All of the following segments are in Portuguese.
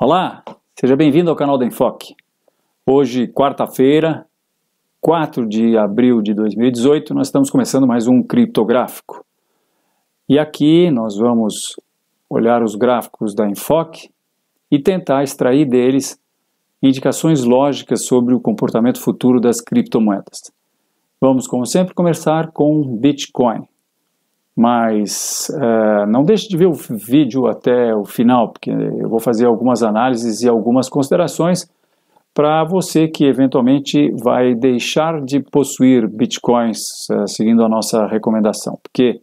Olá, seja bem-vindo ao canal da Enfoque. Hoje, quarta-feira, 4 de abril de 2018, nós estamos começando mais um criptográfico. E aqui nós vamos olhar os gráficos da Enfoque e tentar extrair deles indicações lógicas sobre o comportamento futuro das criptomoedas. Vamos, como sempre, começar com Bitcoin mas uh, não deixe de ver o vídeo até o final, porque eu vou fazer algumas análises e algumas considerações para você que eventualmente vai deixar de possuir bitcoins uh, seguindo a nossa recomendação, porque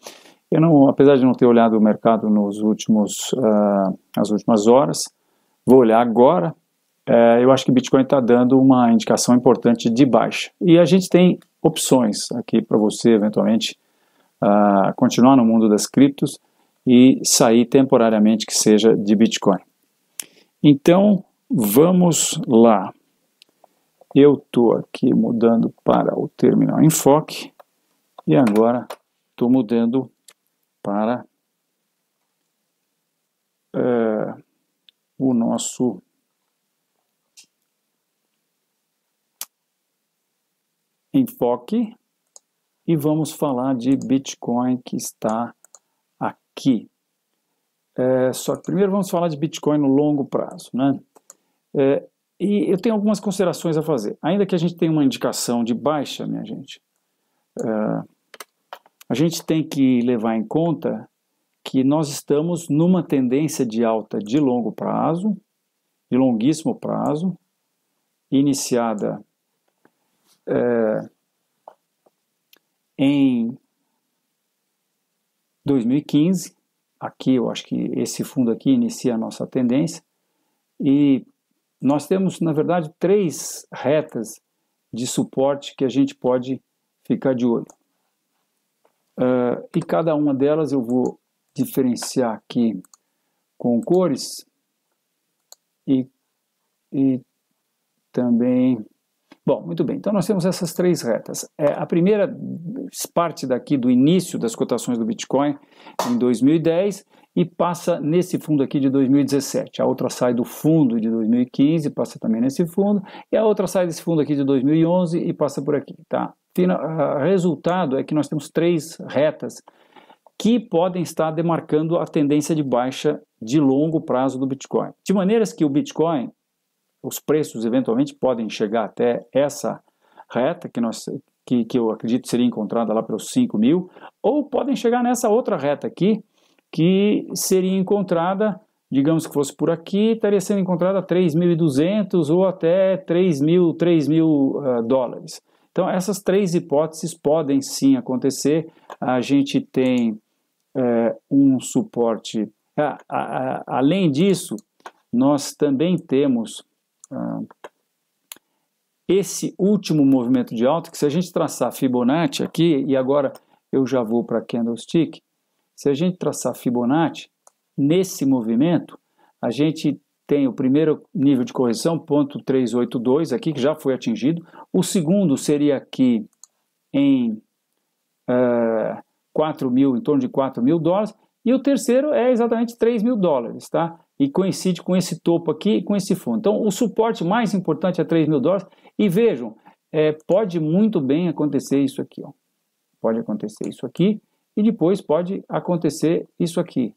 eu não, apesar de não ter olhado o mercado nos últimos uh, nas últimas horas, vou olhar agora. eu acho que Bitcoin está dando uma indicação importante de baixa e a gente tem opções aqui para você eventualmente uh, continuar no mundo das criptos e sair temporariamente que seja de Bitcoin. Então, vamos lá. Eu estou aqui mudando para o terminal enfoque e agora estou mudando para uh, o nosso enfoque e vamos falar de Bitcoin que está aqui. É, só que primeiro vamos falar de Bitcoin no longo prazo, né? É, e eu tenho algumas considerações a fazer. Ainda que a gente tenha uma indicação de baixa, minha gente, é, a gente tem que levar em conta que nós estamos numa tendência de alta de longo prazo, de longuíssimo prazo, iniciada é, em 2015. Aqui eu acho que esse fundo aqui inicia a nossa tendência e nós temos, na verdade, três retas de suporte que a gente pode ficar de olho. Uh, e cada uma delas eu vou diferenciar aqui com cores e, e também Bom, muito bem. Então nós temos essas três retas. É, a primeira parte daqui do início das cotações do Bitcoin em 2010 e passa nesse fundo aqui de 2017. A outra sai do fundo de 2015, passa também nesse fundo, e a outra sai desse fundo aqui de 2011 e passa por aqui, tá? Final, ah, resultado é que nós temos três retas que podem estar demarcando a tendência de baixa de longo prazo do Bitcoin. De maneiras que o Bitcoin os preços eventualmente podem chegar até essa reta que nós que, que eu acredito seria encontrada lá pelos 5 mil, ou podem chegar nessa outra reta aqui, que seria encontrada, digamos que fosse por aqui, estaria sendo encontrada 3.200 ou até 3.000 3 mil uh, dólares. Então, essas três hipóteses podem sim acontecer. A gente tem é, um suporte. Ah, a, a, além disso, nós também temos esse último movimento de alta, que se a gente traçar Fibonacci aqui, e agora eu já vou para Candlestick, se a gente traçar Fibonacci, nesse movimento, a gente tem o primeiro nível de correção, ponto 382 aqui, que já foi atingido. O segundo seria aqui em é, uh, 4 mil, em torno de 4 mil dólares. E o terceiro é exatamente 3 mil dólares, tá? e coincide com esse topo aqui e com esse fundo. Então, o suporte mais importante é 3 mil dólares. E vejam, é, pode muito bem acontecer isso aqui. Ó. Pode acontecer isso aqui e depois pode acontecer isso aqui.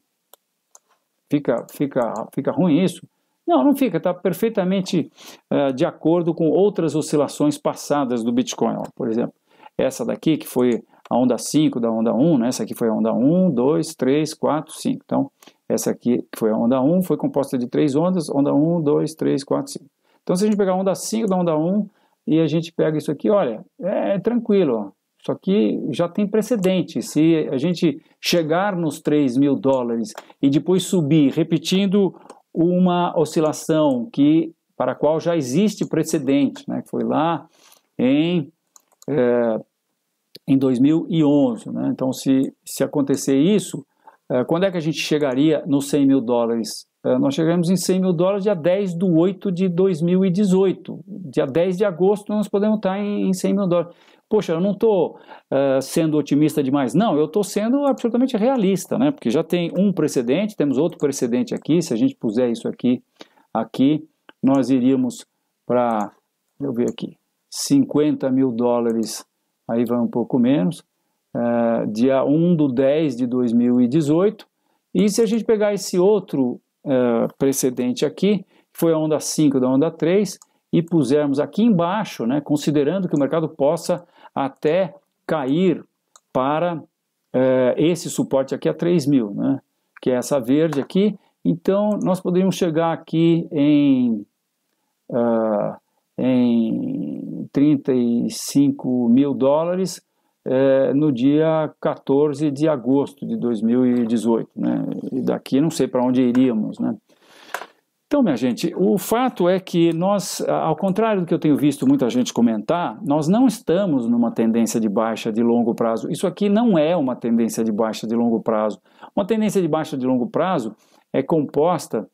Fica, fica, fica ruim isso? Não, não fica. Está perfeitamente uh, de acordo com outras oscilações passadas do Bitcoin. Ó. Por exemplo, essa daqui que foi a onda 5 da onda 1, né? essa aqui foi a onda 1, 2, 3, 4, 5. Então, essa aqui, que foi a onda 1, foi composta de três ondas, onda 1, 2, 3, 4, 5. Então, se a gente pegar a onda 5 da onda 1 e a gente pega isso aqui, olha, é, tranquilo, ó. Isso aqui já tem precedente. Se a gente chegar nos 3 mil dólares e depois subir, repetindo uma oscilação que para a qual já existe precedente, né? Foi lá em é, em 2011, né? Então, se se acontecer isso, eh, quando é que a gente chegaria nos 100 mil dólares? Eh, nós chegamos em 100 mil dólares dia 10 de 8 de 2018. Dia 10 de agosto nós podemos estar em 100 mil dólares. Poxa, eu não estou uh, sendo otimista demais. Não, eu estou sendo absolutamente realista, né? Porque já tem um precedente, temos outro precedente aqui. Se a gente puser isso aqui, aqui, nós iríamos para, eu ver aqui, 50 mil dólares, aí vai um pouco menos. É, dia 1 de 10 de 2018. E se a gente pegar esse outro uh, precedente aqui, que foi a onda 5 da onda 3, e pusermos aqui embaixo, né, considerando que o mercado possa até cair para uh, esse suporte aqui a 3 mil, né, que é essa verde aqui, então nós poderíamos chegar aqui em, uh, em 35 mil dólares é, no dia 14 de agosto de 2018. Né? E daqui não sei para onde iríamos. Né? Então, minha gente, o fato é que nós, ao contrário do que eu tenho visto muita gente comentar, nós não estamos numa tendência de baixa de longo prazo. Isso aqui não é uma tendência de baixa de longo prazo. Uma tendência de baixa de longo prazo é composta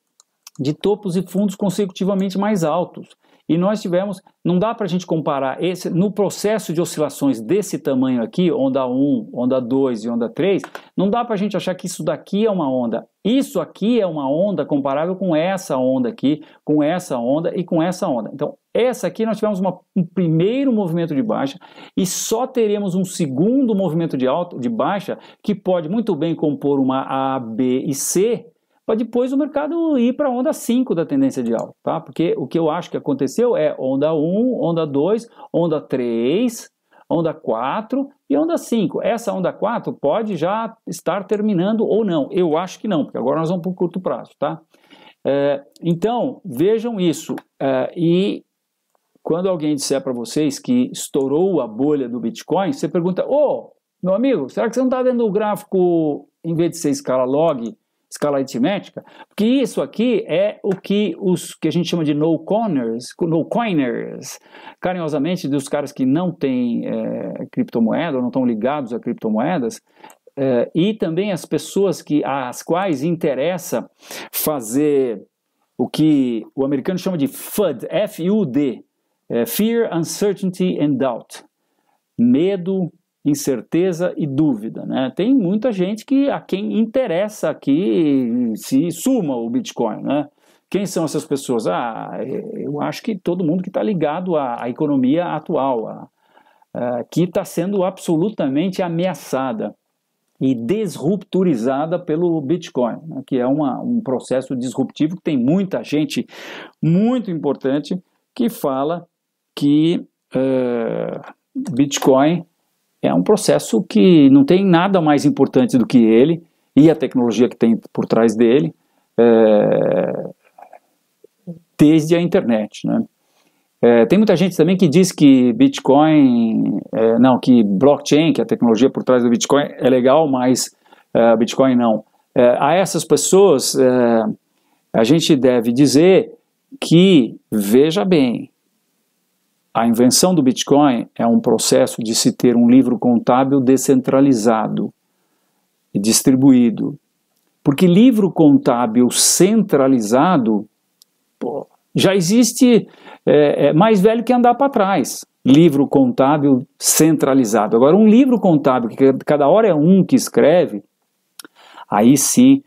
de topos e fundos consecutivamente mais altos. E nós tivemos, não dá para a gente comparar esse, no processo de oscilações desse tamanho aqui, onda 1, onda 2 e onda 3, não dá para a gente achar que isso daqui é uma onda. Isso aqui é uma onda comparável com essa onda aqui, com essa onda e com essa onda. Então, essa aqui nós tivemos uma, um primeiro movimento de baixa e só teremos um segundo movimento de alta, de baixa, que pode muito bem compor uma A, B e C, para depois o mercado ir para a onda 5 da tendência de alta, tá? Porque o que eu acho que aconteceu é onda 1, onda 2, onda 3, onda 4 e onda 5. Essa onda 4 pode já estar terminando ou não. Eu acho que não, porque agora nós vamos para o curto prazo, tá? É, então, vejam isso. É, e quando alguém disser para vocês que estourou a bolha do Bitcoin, você pergunta, ô, oh, meu amigo, será que você não está vendo o gráfico, em vez de ser escala log, escala aritmética, porque isso aqui é o que os que a gente chama de no-coiners, no-coiners, carinhosamente dos caras que não têm é, criptomoeda ou não estão ligados a criptomoedas, é, e também as pessoas que às quais interessa fazer o que o americano chama de FUD, F-U-D, é, eh, Fear, Uncertainty and Doubt, medo, incerteza e dúvida. Né? Tem muita gente que a quem interessa que se suma o Bitcoin. Né? Quem são essas pessoas? Ah, eu acho que todo mundo que está ligado à, à, economia atual, à, à, que está sendo absolutamente ameaçada e desrupturizada pelo Bitcoin, né? que é uma, um processo disruptivo que tem muita gente muito importante que fala que uh, Bitcoin é um processo que não tem nada mais importante do que ele e a tecnologia que tem por trás dele é, desde a internet, né? É, tem muita gente também que diz que Bitcoin, é, não, que blockchain, que a tecnologia por trás do Bitcoin é legal, mas é, Bitcoin não. É, a essas pessoas, é, a gente deve dizer que, veja bem, a invenção do Bitcoin é um processo de se ter um livro contábil descentralizado e distribuído. Porque livro contábil centralizado pô, já existe, é, é mais velho que andar para trás. Livro contábil centralizado. Agora, um livro contábil, que cada hora é um que escreve, aí sim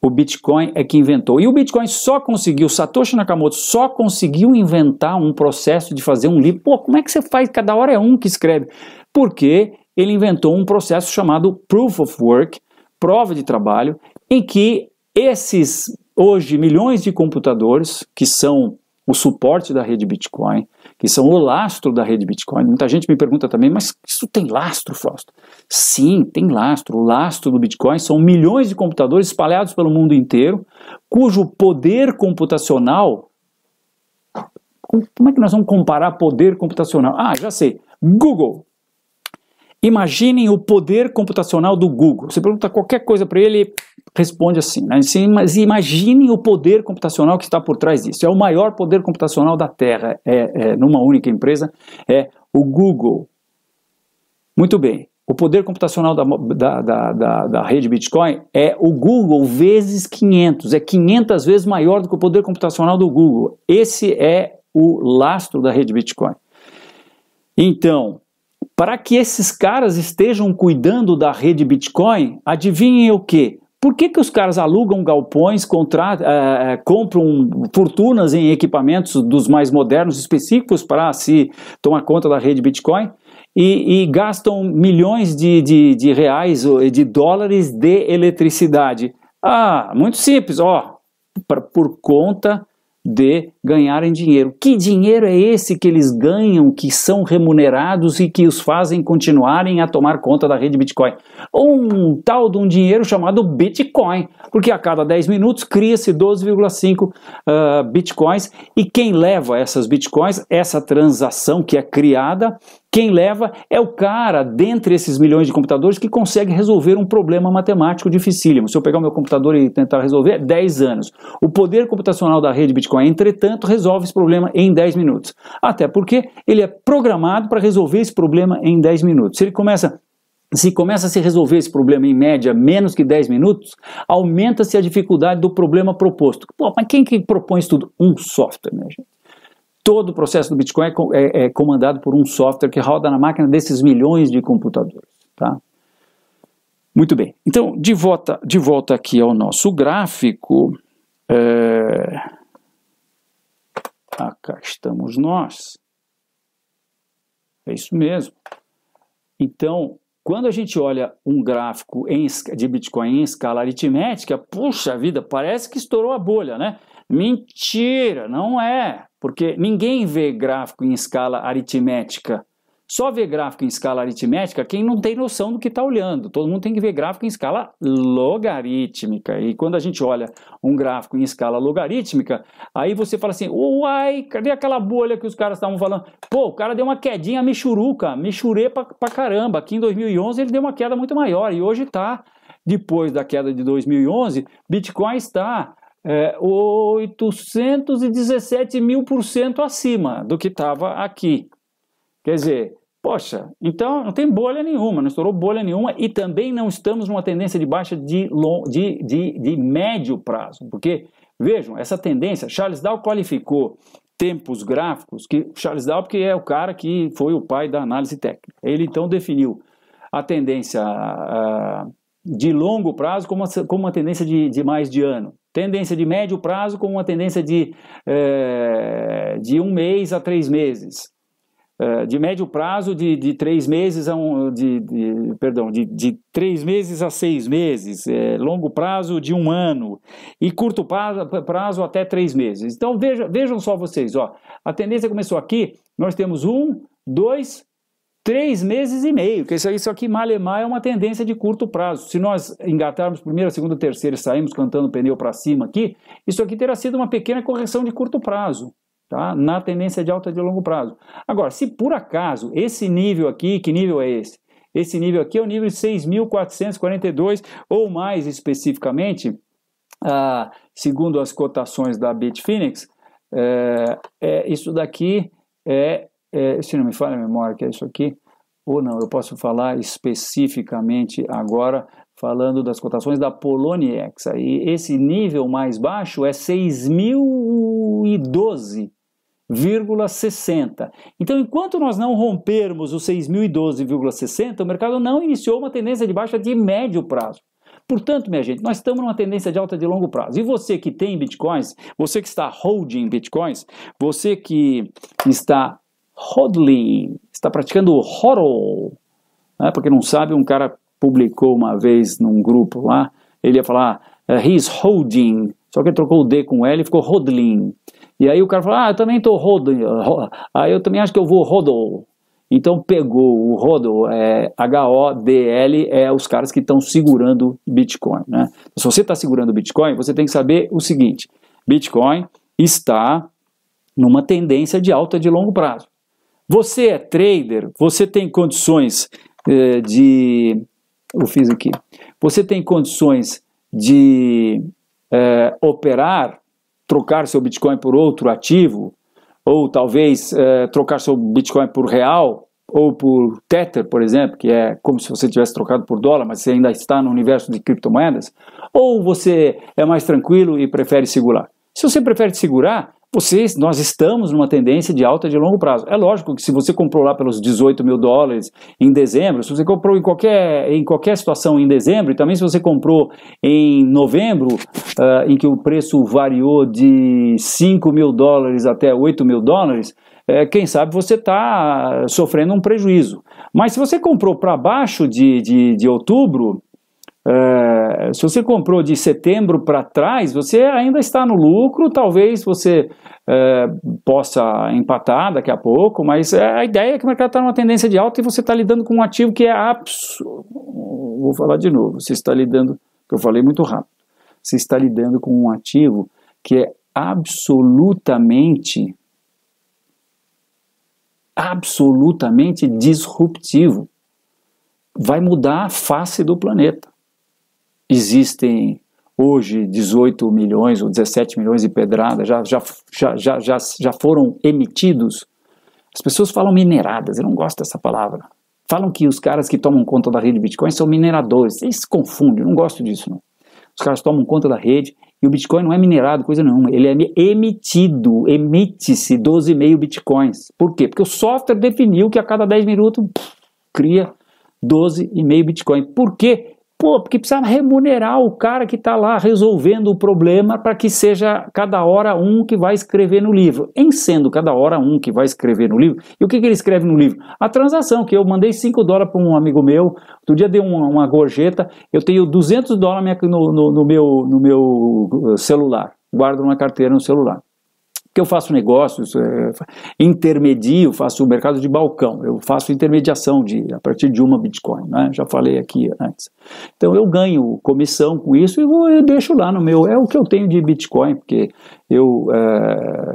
o Bitcoin é que inventou. E o Bitcoin só conseguiu, Satoshi Nakamoto só conseguiu inventar um processo de fazer um livro. Pô, como é que você faz? Cada hora é um que escreve. Porque ele inventou um processo chamado Proof of Work, prova de trabalho, em que esses hoje milhões de computadores, que são o suporte da rede Bitcoin, que são o lastro da rede Bitcoin, muita gente me pergunta também, mas isso tem lastro, Fausto? Sim, tem lastro. O lastro do Bitcoin são milhões de computadores espalhados pelo mundo inteiro, cujo poder computacional. Como é que nós vamos comparar poder computacional? Ah, já sei. Google. Imaginem o poder computacional do Google. Você pergunta qualquer coisa para ele, responde assim. Né? Mas imaginem o poder computacional que está por trás disso. É o maior poder computacional da Terra, é, é numa única empresa, é o Google. Muito bem. O poder computacional da, da, da, da, rede Bitcoin é o Google vezes 500, é 500 vezes maior do que o poder computacional do Google. Esse é o lastro da rede Bitcoin. Então, para que esses caras estejam cuidando da rede Bitcoin, adivinhem o que? Por que, que os caras alugam galpões, eh, eh, compram fortunas em equipamentos dos mais modernos específicos para se tomar conta da rede Bitcoin? e, e gastam milhões de, de, de reais, de dólares de eletricidade. Ah, muito simples, ó, pra, por conta de ganharem dinheiro. Que dinheiro é esse que eles ganham, que são remunerados e que os fazem continuarem a tomar conta da rede Bitcoin? Um tal de um dinheiro chamado Bitcoin, porque a cada 10 minutos cria-se 12,5 uh, ah, Bitcoins e quem leva essas Bitcoins, essa transação que é criada, quem leva é o cara, dentre esses milhões de computadores, que consegue resolver um problema matemático dificílimo. Se eu pegar o meu computador e tentar resolver, 10 é anos. O poder computacional da rede Bitcoin, entretanto, resolve esse problema em 10 minutos. Até porque ele é programado para resolver esse problema em 10 minutos. Se ele começa se começa a se resolver esse problema em média menos que 10 minutos, aumenta-se a dificuldade do problema proposto. Pô, mas quem que propõe isso tudo? Um software, né, gente. Todo o processo do Bitcoin é, é, é comandado por um software que roda na máquina desses milhões de computadores. Tá? Muito bem. Então, de volta, de volta aqui ao nosso gráfico. É... Acá estamos nós. É isso mesmo. Então, quando a gente olha um gráfico em, de Bitcoin em escala aritmética, puxa vida, parece que estourou a bolha, né? Mentira, não é, porque ninguém vê gráfico em escala aritmética. Só vê gráfico em escala aritmética quem não tem noção do que está olhando. Todo mundo tem que ver gráfico em escala logarítmica. E quando a gente olha um gráfico em escala logarítmica, aí você fala assim: uai, cadê aquela bolha que os caras estavam falando? Pô, o cara deu uma quedinha michuruca, michurê pra, pra caramba. Aqui em 2011 ele deu uma queda muito maior e hoje está. Depois da queda de 2011, Bitcoin está é, 817 mil por cento acima do que estava aqui. Quer dizer, poxa, então não tem bolha nenhuma, não estourou bolha nenhuma e também não estamos numa tendência de baixa de, long, de, de, de médio prazo, porque vejam, essa tendência, Charles Dow qualificou tempos gráficos, que Charles Dow, porque é o cara que foi o pai da análise técnica, ele então definiu a tendência uh, de longo prazo com uma, com uma tendência de, de mais de ano. Tendência de médio prazo com uma tendência de, é, de um mês a três meses. É, de médio prazo de, de três meses a um, de, de perdão de, de três meses a seis meses é, longo prazo de um ano e curto prazo, prazo até três meses então veja, vejam só vocês ó a tendência começou aqui nós temos um dois três meses e meio, que isso, isso aqui, malemar, é uma tendência de curto prazo. Se nós engatarmos primeira, segunda, terceira e saímos cantando pneu para cima aqui, isso aqui terá sido uma pequena correção de curto prazo. Tá? Na tendência de alta de longo prazo. Agora, se por acaso esse nível aqui, que nível é esse? Esse nível aqui é o nível 6.442, ou mais especificamente, ah, segundo as cotações da Bitfinex, é, é, isso daqui é é, se não me falha a memória, que é isso aqui, ou não, eu posso falar especificamente agora falando das cotações da Poloniex. aí esse nível mais baixo é 6.012,60. Então, enquanto nós não rompermos os 6.012,60, o mercado não iniciou uma tendência de baixa de médio prazo. Portanto, minha gente, nós estamos numa tendência de alta de longo prazo. E você que tem bitcoins, você que está holding bitcoins, você que está hodling, está praticando hodl. Né? Para não sabe, um cara publicou uma vez num grupo lá, ele ia falar, é, he's holding, só que ele trocou o D com L e ficou hodling. E aí o cara falou, ah, eu também estou hodling, eh, aí eu também acho que eu vou hodl. Então pegou o hodl, é, H-O-D-L, é os caras que estão segurando Bitcoin. Né? Se você está segurando Bitcoin, você tem que saber o seguinte, Bitcoin está numa tendência de alta de longo prazo. Você é trader, você tem condições eh, de. Eu fiz aqui. Você tem condições de eh, operar, trocar seu Bitcoin por outro ativo, ou talvez eh, trocar seu Bitcoin por real, ou por Tether, por exemplo, que é como se você tivesse trocado por dólar, mas você ainda está no universo de criptomoedas, ou você é mais tranquilo e prefere segurar. Se você prefere segurar, vocês nós estamos numa tendência de alta de longo prazo. É lógico que se você comprou lá pelos 18 mil dólares em dezembro, se você comprou em qualquer, em qualquer situação em dezembro, e também se você comprou em novembro, uh, em que o preço variou de 5 mil dólares até 8 mil dólares, é, quem sabe você está sofrendo um prejuízo. Mas se você comprou para baixo de, de, de outubro, é, se você comprou de setembro para trás, você ainda está no lucro, talvez você é, possa empatar daqui a pouco, mas é, a ideia é que o mercado está numa tendência de alta e você está lidando com um ativo que é absurdo. Vou falar de novo, você está lidando, que eu falei muito rápido, você está lidando com um ativo que é absolutamente, absolutamente disruptivo. Vai mudar a face do planeta existem hoje 18 milhões ou 17 milhões de pedradas, já, já, já, já, já, foram emitidos. As pessoas falam mineradas, eu não gosto dessa palavra. Falam que os caras que tomam conta da rede Bitcoin são mineradores. Eles se confundem, eu não gosto disso. Não. Os caras tomam conta da rede e o Bitcoin não é minerado, coisa nenhuma. Ele é emitido, emite-se 12,5 Bitcoins. Por quê? Porque o software definiu que a cada 10 minutos pff, cria 12,5 Bitcoin. Por quê? Pô, porque precisava remunerar o cara que está lá resolvendo o problema para que seja cada hora um que vai escrever no livro. Em sendo cada hora um que vai escrever no livro, e o que, que ele escreve no livro? A transação, que eu mandei 5 dólares para um amigo meu, outro dia dei uma, uma gorjeta, eu tenho 200 dólares no, no, no, meu, no meu uh, celular, guardo numa carteira no celular eu faço negócios, é, intermedio, faço o mercado de balcão, eu faço intermediação de, a partir de uma Bitcoin, né? já falei aqui antes. Então eu ganho comissão com isso e eu deixo lá no meu, é o que eu tenho de Bitcoin, porque eu, é,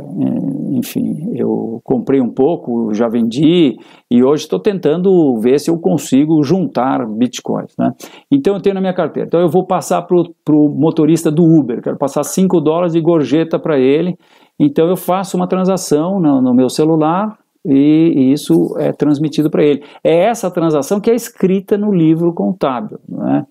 enfim, eu comprei um pouco, já vendi e hoje estou tentando ver se eu consigo juntar Bitcoins. Né? Então eu tenho na minha carteira, então eu vou passar para o motorista do Uber, quero passar 5 dólares de gorjeta para ele então eu faço uma transação no, no meu celular e, e, isso é transmitido para ele. É essa transação que é escrita no livro contábil. Né?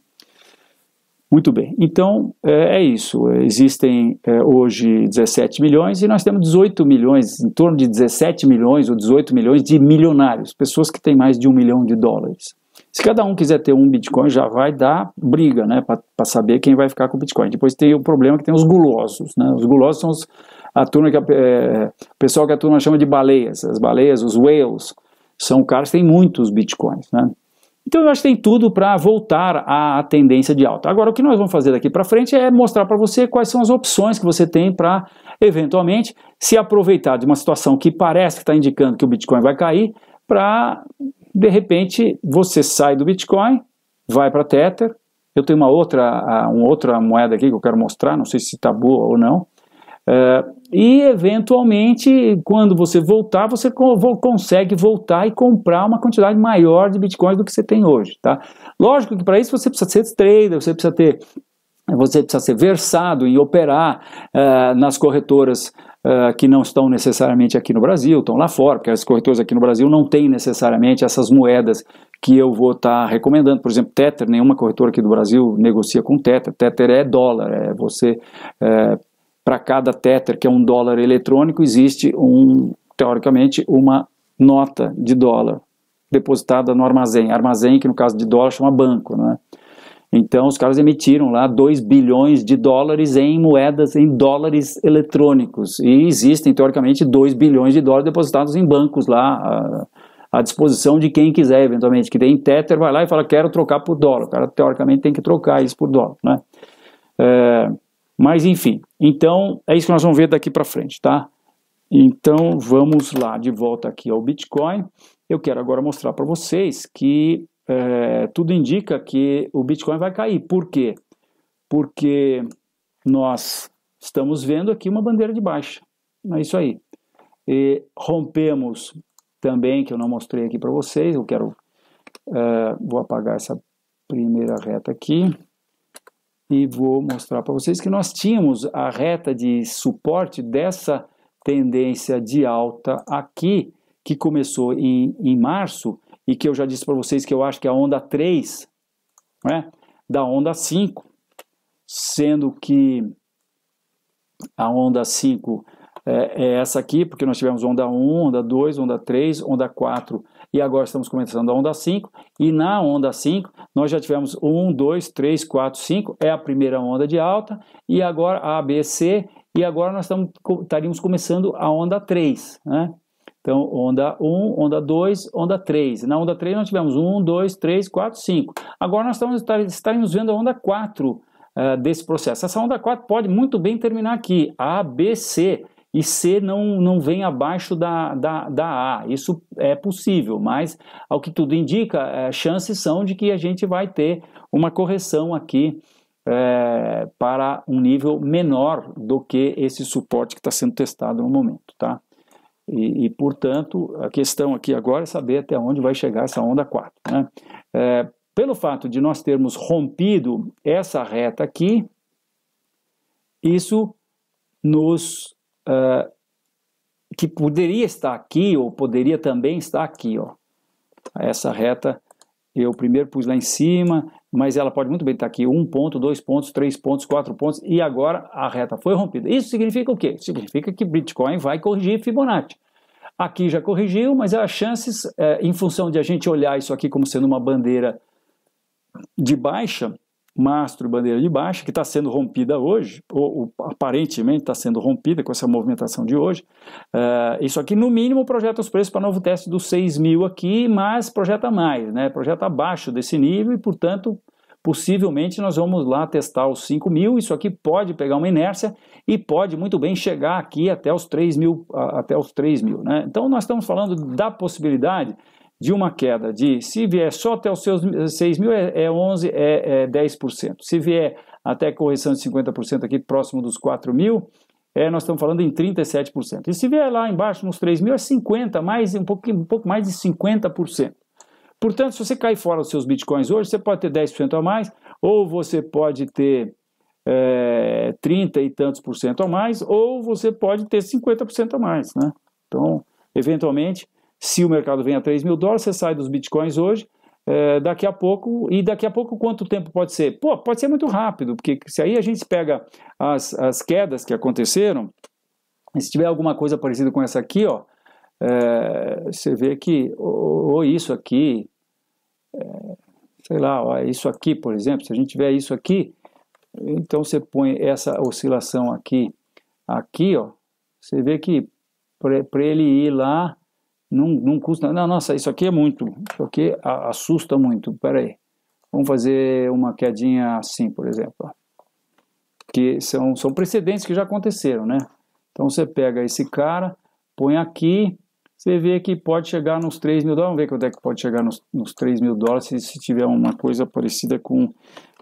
Muito bem, então é, é isso. Existem é, hoje 17 milhões e nós temos 18 milhões, em torno de 17 milhões ou 18 milhões de milionários, pessoas que têm mais de um milhão de dólares. Se cada um quiser ter um Bitcoin, já vai dar briga, né, para saber quem vai ficar com o Bitcoin. Depois tem o problema que tem os gulosos, né? Os gulosos são os, a turma que a, é, pessoal que a turma chama de baleias, as baleias, os whales, são caras que têm muitos bitcoins, né? Então eu acho que tem tudo para voltar à tendência de alta. Agora o que nós vamos fazer daqui para frente é mostrar para você quais são as opções que você tem para eventualmente se aproveitar de uma situação que parece que está indicando que o Bitcoin vai cair, para de repente você sai do Bitcoin, vai para Tether. Eu tenho uma outra, uma outra moeda aqui que eu quero mostrar, não sei se está boa ou não. É, e eventualmente, quando você voltar, você consegue voltar e comprar uma quantidade maior de bitcoins do que você tem hoje, tá? Lógico que para isso você precisa ser trader, você precisa ter você precisa ser versado em operar uh, nas corretoras Uh, que não estão necessariamente aqui no Brasil, estão lá fora, porque as corretoras aqui no Brasil não têm necessariamente essas moedas que eu vou estar tá recomendando. Por exemplo, Tether, nenhuma corretora aqui do Brasil negocia com Tether. Tether é dólar, é você eh, para cada Tether, que é um dólar eletrônico, existe, um, teoricamente, uma nota de dólar depositada no armazém. Armazém, que no caso de dólar, chama banco. Né? Então, os caras emitiram lá 2 bilhões de dólares em moedas, em dólares eletrônicos. E existem, teoricamente, 2 bilhões de dólares depositados em bancos lá, à, à disposição de quem quiser, eventualmente. Que tem Tether, vai lá e fala, quero trocar por dólar. O cara, teoricamente, tem que trocar isso por dólar. Né? É, mas enfim, então é isso que nós vamos ver daqui para frente, tá? Então vamos lá, de volta aqui ao Bitcoin. Eu quero agora mostrar para vocês que é, tudo indica que o Bitcoin vai cair. Por quê? Porque nós estamos vendo aqui uma bandeira de baixa. É isso aí. E rompemos também, que eu não mostrei aqui para vocês, eu quero. É, vou apagar essa primeira reta aqui e vou mostrar para vocês que nós tínhamos a reta de suporte dessa tendência de alta aqui, que começou em, em março, e que eu já disse para vocês que eu acho que é a onda 3, né, da onda 5, sendo que a onda 5 é, é, essa aqui, porque nós tivemos onda 1, onda 2, onda 3, onda 4 e agora estamos começando a onda 5, e na onda 5 nós já tivemos 1, 2, 3, 4, 5, é a primeira onda de alta, e agora a ABC, e agora nós estamos, estaríamos começando a onda 3, né? Então, onda 1, onda 2, onda 3. Na onda 3 nós tivemos 1, 2, 3, 4, 5. Agora nós estamos, estaremos vendo a onda 4 uh, eh, desse processo. Essa onda 4 pode muito bem terminar aqui, ABC, e C não, não vem abaixo da, da, da A. Isso é possível, mas ao que tudo indica, eh, chances são de que a gente vai ter uma correção aqui é, para um nível menor do que esse suporte que está sendo testado no momento, tá? E, e, portanto, a questão aqui agora é saber até onde vai chegar essa onda 4. Né? É, pelo fato de nós termos rompido essa reta aqui, isso nos uh, que poderia estar aqui ou poderia também estar aqui, ó. Essa reta eu primeiro pus lá em cima, mas ela pode muito bem estar aqui, um ponto, dois pontos, três pontos, quatro pontos, e agora a reta foi rompida. Isso significa o quê? Significa que Bitcoin vai corrigir Fibonacci. Aqui já corrigiu, mas as chances, é, em função de a gente olhar isso aqui como sendo uma bandeira de baixa, mastro e bandeira de baixa, que está sendo rompida hoje, ou, ou aparentemente está sendo rompida com essa movimentação de hoje. Uh, isso aqui, no mínimo, projeta os preços para novo teste dos 6 mil aqui, mas projeta mais, né? projeta abaixo desse nível e, portanto, possivelmente nós vamos lá testar os 5 mil. Isso aqui pode pegar uma inércia e pode muito bem chegar aqui até os mil, até os 3 mil. Né? Então, nós estamos falando da possibilidade de uma queda de, se vier só até os seus 6 mil, é, 11, é, é, é 10%. Se vier até a correção de 50% aqui, próximo dos 4 mil, é, nós estamos falando em 37%. E se vier lá embaixo, nos 3 mil, é 50%, mais, um, pouco, um pouco mais de 50%. Portanto, se você cair fora dos seus bitcoins hoje, você pode ter 10% a mais, ou você pode ter é, 30 e tantos por cento a mais, ou você pode ter 50% a mais, né? Então, eventualmente, se o mercado vem a 3 mil dólares, você sai dos bitcoins hoje, é, daqui a pouco, e daqui a pouco quanto tempo pode ser? Pô, pode ser muito rápido, porque se aí a gente pega as, as quedas que aconteceram, se tiver alguma coisa parecida com essa aqui, ó, é, você vê que, ou, ou isso aqui, é, sei lá, ó, é isso aqui, por exemplo, se a gente tiver isso aqui, então você põe essa oscilação aqui, aqui, ó, você vê que para ele ir lá, não, não custa. Não, nossa, isso aqui é muito. Isso aqui assusta muito. Pera aí. Vamos fazer uma quedinha assim, por exemplo. Que são, são precedentes que já aconteceram, né? Então você pega esse cara, põe aqui, você vê que pode chegar nos 3 mil dólares. Vamos ver quanto é que pode chegar nos, nos 3 mil dólares se, se tiver uma coisa parecida com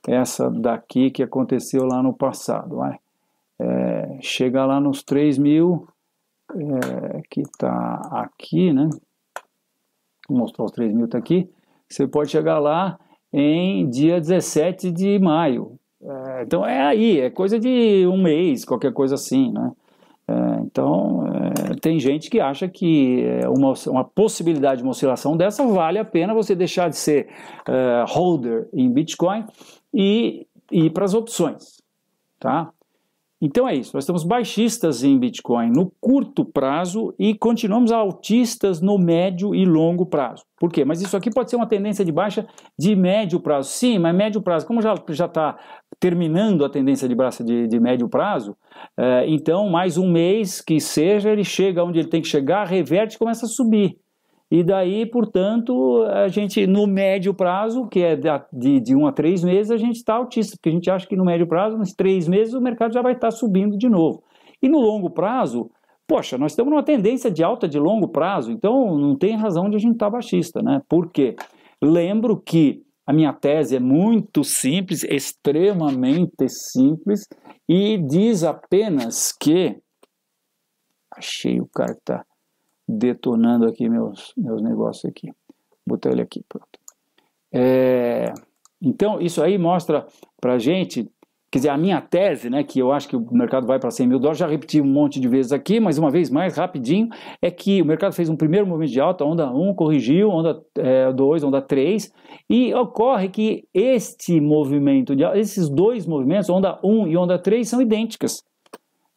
essa daqui que aconteceu lá no passado. Vai. É, chega lá nos 3 mil, é, que está aqui, né? Vou mostrar os 3 mil está aqui. Você pode chegar lá em dia 17 de maio. É, então é aí, é coisa de um mês, qualquer coisa assim, né? É, então é, tem gente que acha que é, uma, uma possibilidade de uma oscilação dessa vale a pena você deixar de ser holder em Bitcoin e, e ir para as opções, tá? Então é isso, nós estamos baixistas em Bitcoin no curto prazo e continuamos altistas no médio e longo prazo. Por quê? Mas isso aqui pode ser uma tendência de baixa de médio prazo. Sim, mas médio prazo, como já está terminando a tendência de baixa de, de médio prazo, é, então mais um mês que seja, ele chega onde ele tem que chegar, reverte e começa a subir. E daí, portanto, a gente, no médio prazo, que é de, de um a três meses, a gente está altíssimo, porque a gente acha que no médio prazo, nos três meses, o mercado já vai estar tá subindo de novo. E no longo prazo, poxa, nós estamos numa tendência de alta de longo prazo, então não tem razão de a gente estar tá baixista, né? Por quê? Lembro que a minha tese é muito simples, extremamente simples, e diz apenas que. Achei o cara que tá detonando aqui meus, meus negócios aqui. Botar ele aqui, pronto. É, então, isso aí mostra pra gente, quer dizer, a minha tese, né, que eu acho que o mercado vai para 100 mil dólares, já repeti um monte de vezes aqui, mas uma vez mais, rapidinho, é que o mercado fez um primeiro movimento de alta, onda 1 corrigiu, onda 2, é, onda 3, e ocorre que este movimento, de, esses dois movimentos, onda 1 e onda 3, são idênticas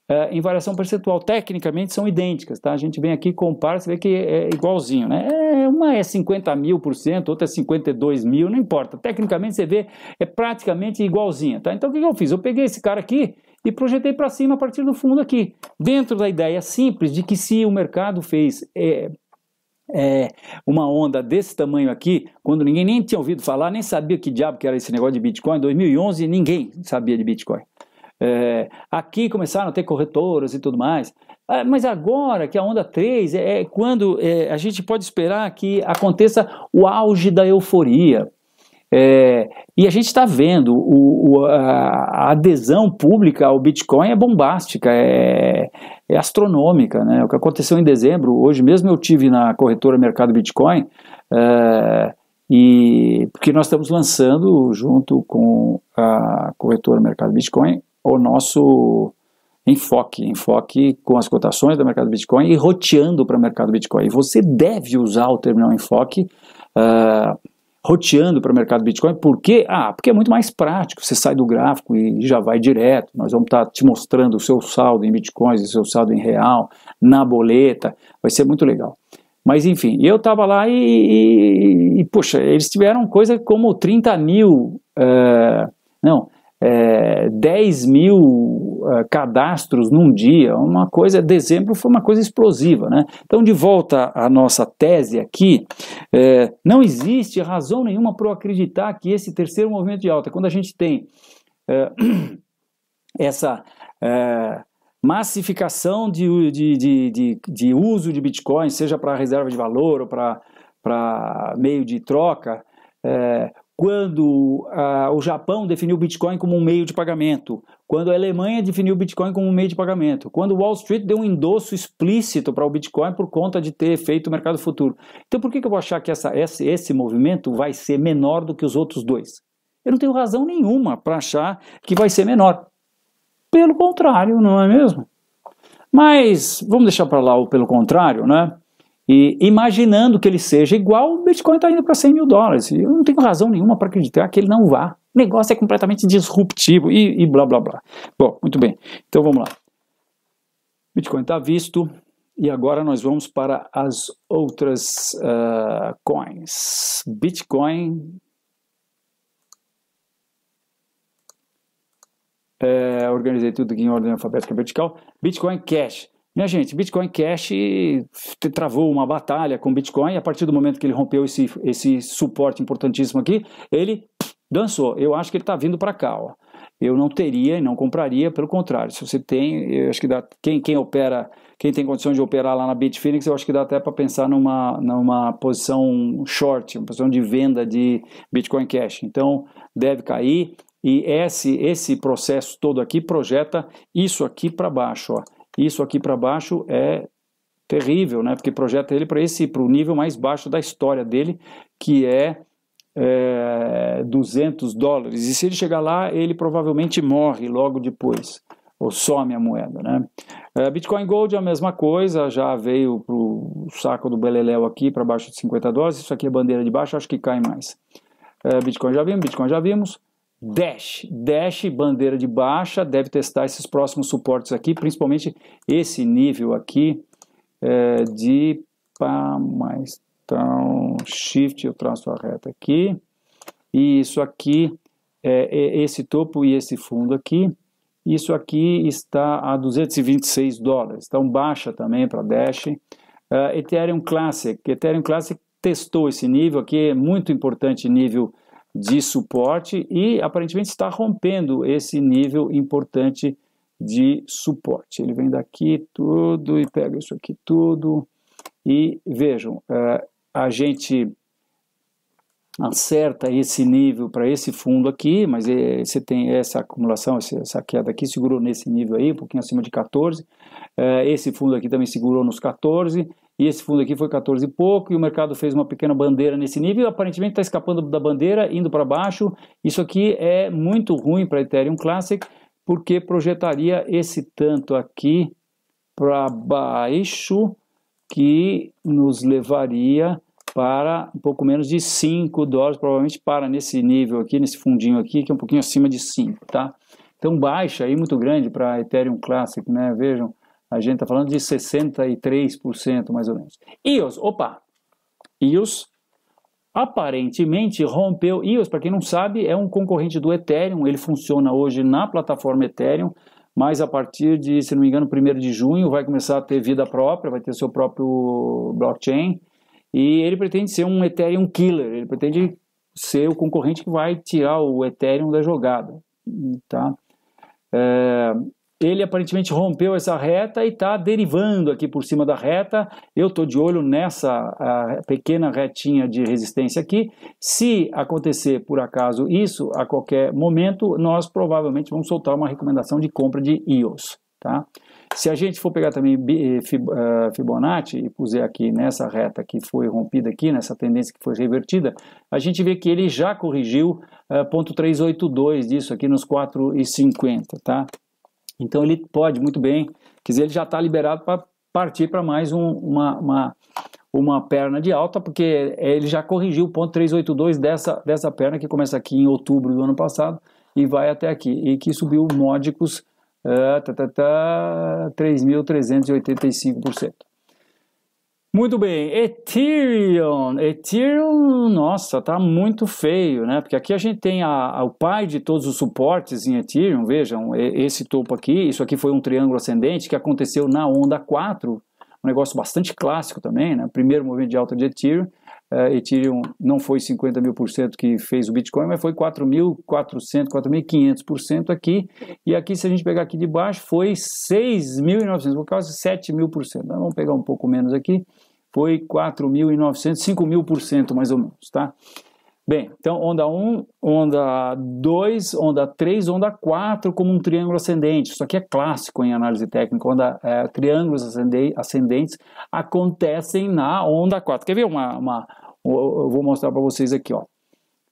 é, em variação percentual. Tecnicamente são idênticas, tá? A gente vem aqui, compara, você vê que é igualzinho, né? É, uma é 50 mil por cento, outra é 52 mil, não importa. Tecnicamente você vê, é praticamente igualzinha, tá? Então o que eu fiz? Eu peguei esse cara aqui e projetei para cima a partir do fundo aqui. Dentro da ideia simples de que se o mercado fez... É, é, uma onda desse tamanho aqui, quando ninguém nem tinha ouvido falar, nem sabia que diabo que era esse negócio de Bitcoin, em 2011 ninguém sabia de Bitcoin. É, aqui começaram a ter corretoras e tudo mais. É, mas agora que a onda 3 é, é quando é, a gente pode esperar que aconteça o auge da euforia. É, e a gente está vendo o, o, a adesão pública ao Bitcoin é bombástica, é, astronômica. Né? O que aconteceu em dezembro, hoje mesmo eu tive na corretora Mercado Bitcoin, e porque nós estamos lançando junto com a corretora Mercado Bitcoin o nosso enfoque, enfoque com as cotações do mercado Bitcoin e roteando para o mercado Bitcoin. Você deve usar o terminal enfoque uh, roteando para o mercado Bitcoin, porque ah, porque é muito mais prático. Você sai do gráfico e já vai direto. Nós vamos estar tá te mostrando o seu saldo em bitcoins, o seu saldo em real, na boleta. Vai ser muito legal. Mas enfim, eu estava lá e, e, e, poxa, eles tiveram coisa como 30 mil, uh, não, é, 10 mil é, cadastros num dia, uma coisa, dezembro foi uma coisa explosiva. Né? Então, de volta à nossa tese aqui, é, não existe razão nenhuma para eu acreditar que esse terceiro movimento de alta, quando a gente tem é, essa é, massificação de, de, de, de, de uso de Bitcoin, seja para reserva de valor ou para meio de troca, é, quando ah, o Japão definiu o Bitcoin como um meio de pagamento, quando a Alemanha definiu o Bitcoin como um meio de pagamento, quando Wall Street deu um endosso explícito para o Bitcoin por conta de ter feito o mercado futuro. Então por que, que eu vou achar que essa, esse, esse movimento vai ser menor do que os outros dois? Eu não tenho razão nenhuma para achar que vai ser menor. Pelo contrário, não é mesmo? Mas vamos deixar para lá o pelo contrário, né? E imaginando que ele seja igual, o Bitcoin está indo para 100 mil dólares. Eu não tenho razão nenhuma para acreditar que ele não vá. O negócio é completamente disruptivo e, e blá blá blá. Bom, muito bem. Então vamos lá. Bitcoin está visto. E agora nós vamos para as outras uh, coins. Bitcoin. É, organizei tudo aqui em ordem alfabética vertical. Bitcoin Cash. Minha gente, Bitcoin Cash travou uma batalha com Bitcoin. A partir do momento que ele rompeu esse, esse suporte importantíssimo aqui, ele dançou. Eu acho que ele está vindo para cá. Ó. Eu não teria e não compraria, pelo contrário. Se você tem, eu acho que dá. Quem, quem opera, quem tem condições de operar lá na Bitfinex, eu acho que dá até para pensar numa, numa posição short, uma posição de venda de Bitcoin Cash. Então deve cair. E esse, esse processo todo aqui projeta isso aqui para baixo. Ó isso aqui para baixo é terrível, né? Porque projeta ele para esse, para o nível mais baixo da história dele, que é, é 200 dólares. E se ele chegar lá, ele provavelmente morre logo depois ou some a moeda, né? É, Bitcoin Gold é a mesma coisa, já veio para o saco do beleléu aqui para baixo de 50 dólares, isso aqui é bandeira de baixo, acho que cai mais. É, Bitcoin já vimos, Bitcoin já vimos. Dash, Dash, bandeira de baixa, deve testar esses próximos suportes aqui, principalmente esse nível aqui é, de pá, mais então, shift, eu traço a reta aqui, e isso aqui, é, é, esse topo e esse fundo aqui, isso aqui está a 226 dólares, então baixa também para Dash. Uh, Ethereum Classic, Ethereum Classic testou esse nível aqui, é muito importante nível de suporte e aparentemente está rompendo esse nível importante de suporte. Ele vem daqui tudo e pega isso aqui tudo. E vejam, uh, a gente acerta esse nível para esse fundo aqui, mas é, você tem essa acumulação, essa queda aqui, segurou nesse nível aí, um pouquinho acima de 14. É, esse fundo aqui também segurou nos 14 e esse fundo aqui foi 14 e pouco, e o mercado fez uma pequena bandeira nesse nível, aparentemente está escapando da bandeira, indo para baixo. Isso aqui é muito ruim para Ethereum Classic, porque projetaria esse tanto aqui para baixo, que nos levaria para um pouco menos de 5 dólares, provavelmente para nesse nível aqui, nesse fundinho aqui, que é um pouquinho acima de 5, tá? Então baixa aí muito grande para Ethereum Classic, né? Vejam, a gente está falando de 63% mais ou menos. IOS, opa, IOS aparentemente rompeu. IOS, para quem não sabe, é um concorrente do Ethereum, ele funciona hoje na plataforma Ethereum, mas a partir de, se não me engano, 1 de junho vai começar a ter vida própria, vai ter seu próprio blockchain. E ele pretende ser um Ethereum killer, ele pretende ser o concorrente que vai tirar o Ethereum da jogada. Tá? É, ele aparentemente rompeu essa reta e está derivando aqui por cima da reta. Eu estou de olho nessa pequena retinha de resistência aqui. Se acontecer por acaso isso a qualquer momento, nós provavelmente vamos soltar uma recomendação de compra de IOS. Tá? Se a gente for pegar também eh, eh, Fibonacci e puser aqui nessa reta que foi rompida aqui, nessa tendência que foi revertida, a gente vê que ele já corrigiu uh, eh, 0.382 disso aqui nos 4,50, tá? Então ele pode muito bem, quer dizer, ele já está liberado para partir para mais um, uma, uma, uma perna de alta, porque é, ele já corrigiu o ponto 382 dessa, dessa perna que começa aqui em outubro do ano passado e vai até aqui, e que subiu módicos uh, eh, 3.385%. Muito bem, Ethereum. Ethereum, nossa, tá muito feio, né? Porque aqui a gente tem a, a, o pai de todos os suportes em Ethereum, vejam, esse topo aqui, isso aqui foi um triângulo ascendente que aconteceu na onda 4, um negócio bastante clássico também, né? Primeiro movimento de alta de Ethereum. Uh, Ethereum não foi 50 mil por cento que fez o Bitcoin, mas foi 4.400, 4.500 por cento aqui. E aqui, se a gente pegar aqui de baixo, foi 6.900, por causa de 7 mil por cento. Então, vamos pegar um pouco menos aqui foi 4.900, 5.000% mais ou menos, tá? Bem, então onda 1, onda 2, onda 3, onda 4 como um triângulo ascendente. Isso aqui é clássico em análise técnica, onda, é, triângulos ascendentes acontecem na onda 4. Quer ver uma... uma eu vou mostrar para vocês aqui, ó.